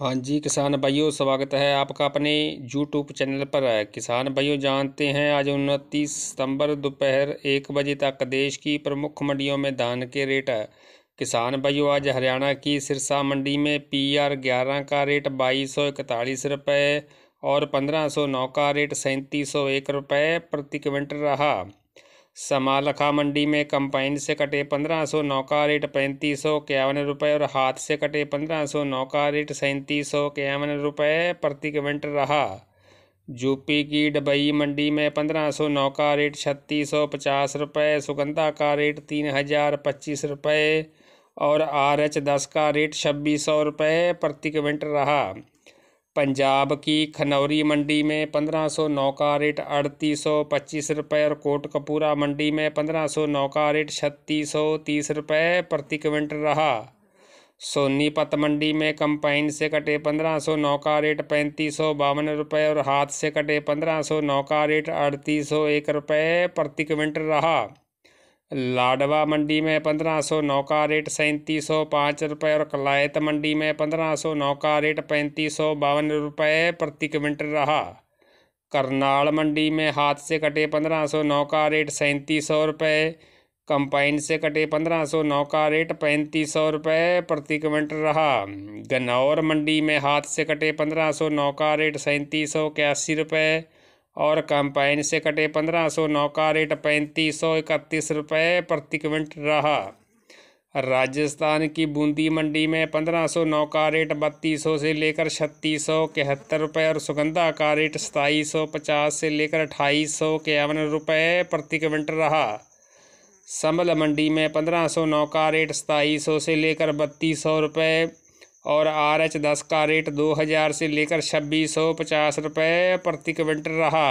हाँ जी किसान भाइयों स्वागत है आपका अपने यूट्यूब चैनल पर है किसान भाइयों जानते हैं आज उनतीस सितंबर दोपहर एक बजे तक देश की प्रमुख मंडियों में धान के रेट है किसान भाइयों आज हरियाणा की सिरसा मंडी में पी आर ग्यारह का रेट बाईस सौ इकतालीस रुपये और पंद्रह सौ नौ का रेट सैंतीस सौ एक रुपये प्रति क्विंटल रहा समालखा मंडी में कंपाइन से कटे पंद्रह सौ नौ का रेट पैंतीस सौ इक्यावन रुपये और हाथ से कटे पंद्रह सौ नौ का रेट सैंतीस सौ इक्यावन रुपये प्रति क्विंटल रहा यूपी की डबई मंडी में पंद्रह सौ नौ का रेट छत्तीस सौ पचास रुपये सुगंधा का रेट तीन हज़ार पच्चीस रुपये और आर एच दस का रेट छब्बीस सौ रुपये प्रति क्विंटल रहा पंजाब की खनौरी मंडी में पंद्रह सौ नौ का रेट अड़तीस सौ पच्चीस रुपये और कोटकपूरा मंडी में पंद्रह सौ नौ का रेट छत्तीस सौ तीस रुपये प्रति क्विंटल रहा सोनीपत मंडी में कंपाइन से कटे पंद्रह सौ नौ का रेट पैंतीस सौ बावन रुपये और हाथ से कटे पंद्रह सौ नौ का रेट अड़तीस सौ एक रुपये प्रति क्विंटल रहा लाडवा मंडी में पंद्रह सौ नौ का रेट सैंतीस सौ पाँच रुपये और कलायत मंडी में पंद्रह सौ नौ का रेट पैंतीस सौ बावन रुपये प्रति क्विंटल रहा करनाल मंडी में हाथ से कटे पंद्रह सौ नौ का रेट सैंतीस सौ रुपये कंपाइन से कटे पंद्रह सौ नौ का रेट पैंतीस सौ रुपये प्रति क्विंटल रहा गन्नौर मंडी में हाथ से कटे पंद्रह सौ नौ का रेट सैंतीस सौ इक्यासी रुपये और कंपाइन से कटे पंद्रह सौ नौ का रेट पैंतीस सौ इकतीस रुपये प्रति क्विंट रहा राजस्थान की बूंदी मंडी में पंद्रह सौ नौ का रेट बत्तीस सौ से लेकर छत्तीस सौ इकहत्तर रुपये और सुगंधा का रेट सताईस सौ पचास से लेकर अट्ठाईस सौ इक्यावन रुपये प्रति क्विंट रहा संबल मंडी में पंद्रह सौ नौ का रेट सताईस सौ से लेकर बत्तीस सौ रुपये और आर एच दस का रेट दो हज़ार से लेकर छब्बीस सौ पचास रुपये प्रति क्विंटल रहा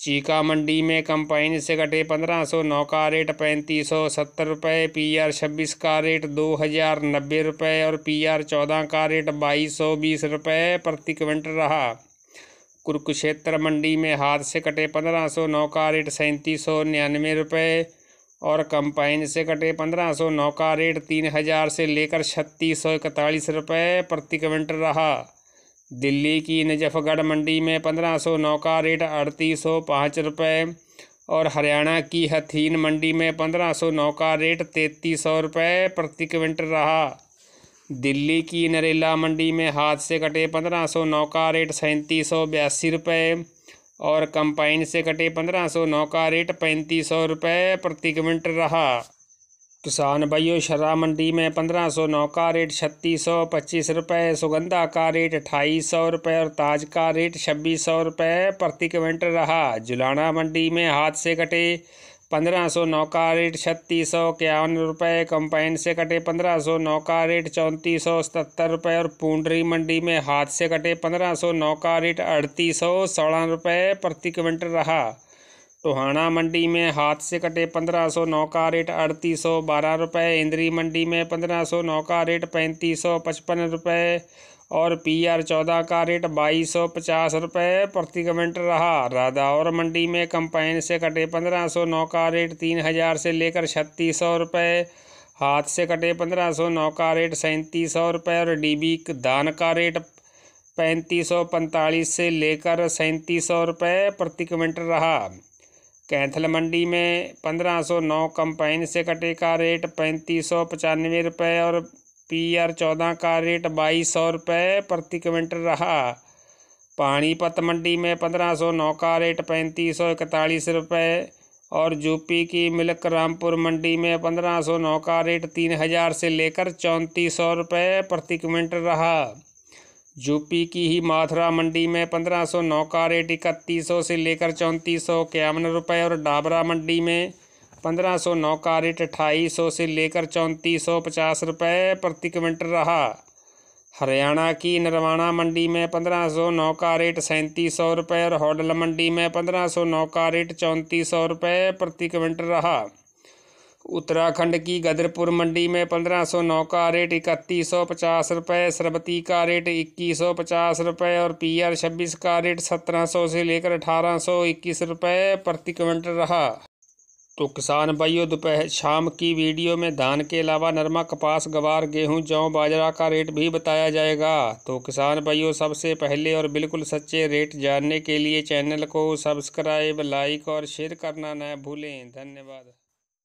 चीका मंडी में कंपाइन से कटे पंद्रह सौ नौ का रेट पैंतीस सौ सत्तर रुपये पी आर छब्बीस का रेट दो हज़ार नब्बे रुपये और पी आर चौदह का रेट बाईस सौ बीस रुपये प्रति क्विंटल रहा कुरुक्षेत्र मंडी में हाथ से कटे पंद्रह सौ नौ का रेट सैंतीस सौ निन्यानवे रुपये और कंपाइन से कटे पंद्रह सौ नौ का रेट तीन हजार से लेकर छत्तीस सौ इकतालीस रुपये प्रति क्विंटल रहा दिल्ली की नजफगढ़ मंडी में पंद्रह सौ नौ का रेट अड़तीस सौ पाँच रुपये और हरियाणा की हथीन मंडी में पंद्रह सौ नौ का रेट तैतीस सौ रुपये प्रति क्विंटल रहा दिल्ली की नरेला मंडी में हाथ से कटे पंद्रह सौ नौ का रेट सैंतीस सौ बयासी रुपये और कंपाइन से कटे पंद्रह सौ नौ का रेट पैंतीस सौ रुपये प्रति क्विंटल रहा किसान भाइयों शराब मंडी में पंद्रह सौ नौ का रेट छत्तीस सौ पच्चीस रुपये सुगंधा का रेट अट्ठाईस सौ रुपये और ताज का रेट छब्बीस सौ रुपये प्रति क्विंटल रहा जुलाना मंडी में हाथ से कटे पंद्रह सौ नौ का रेट छत्तीस सौ इक्यावन रुपये कंपाइन से कटे पंद्रह सौ नौ का रेट चौंतीस सौ सतहत्तर रुपये और पूंडरी मंडी में हाथ से कटे पंद्रह सौ नौ का रेट अड़तीस सौ सोलह रुपये प्रति क्विंटल रहा टोहाना मंडी में हाथ से कटे पंद्रह सौ नौ का रेट अड़तीस सौ बारह रुपये इंद्री मंडी में पंद्रह सौ नौ का रेट पैंतीस सौ पचपन रुपये और पी आर चौदह का रेट बाईस सौ पचास रुपये प्रति कमेंट रहा राधा और मंडी में कंपाइन से कटे पंद्रह सौ नौ का रेट तीन हज़ार से लेकर छत्तीस सौ रुपये हाथ से कटे पंद्रह सौ नौ का रेट सैंतीस सौ रुपये और डीबी दान का रेट पैंतीस सौ पैंतालीस से लेकर सैंतीस सौ रुपये प्रति कमेंट रहा कैंथल मंडी में पंद्रह सौ नौ कंपाइन से कटे का रेट पैंतीस सौ पचानवे रुपये और पी आर चौदह का रेट बाईस सौ रुपये प्रति क्विंटल रहा पानीपत मंडी में पंद्रह सौ नौ का रेट पैंतीस सौ इकतालीस रुपये और यूपी की मिलक रामपुर मंडी में पंद्रह सौ नौ का रेट तीन हज़ार से लेकर चौंतीस सौ रुपये प्रति क्विंटल रहा यूपी की ही माथुरा मंडी में पंद्रह सौ नौ का रेट इकतीस सौ से लेकर चौंतीस सौ इक्यावन रुपये और डाबरा मंडी में पंद्रह सौ नौ का रेट अट्ठाईस सौ से लेकर चौंतीस सौ पचास रुपये प्रति क्विंटल रहा हरियाणा की नरवाणा मंडी में पंद्रह सौ नौ का रेट सैंतीस सौ रुपये और होडल मंडी में पंद्रह सौ नौ का रेट चौंतीस सौ रुपये प्रति क्विंटल रहा उत्तराखंड की गदरपुर मंडी में पंद्रह सौ नौ का रेट इकतीस सौ पचास रुपये सरबती का रेट इक्कीस सौ पचास रुपये और पी आर छब्बीस का रेट सत्रह सौ से लेकर अठारह सौ इक्कीस रुपये प्रति क्विंटल रहा तो किसान भाइयों दोपहर शाम की वीडियो में धान के अलावा नरमा कपास गवार गेहूं जौ बाजरा का रेट भी बताया जाएगा तो किसान भाइयों सबसे पहले और बिल्कुल सच्चे रेट जानने के लिए चैनल को सब्सक्राइब लाइक और शेयर करना न भूलें धन्यवाद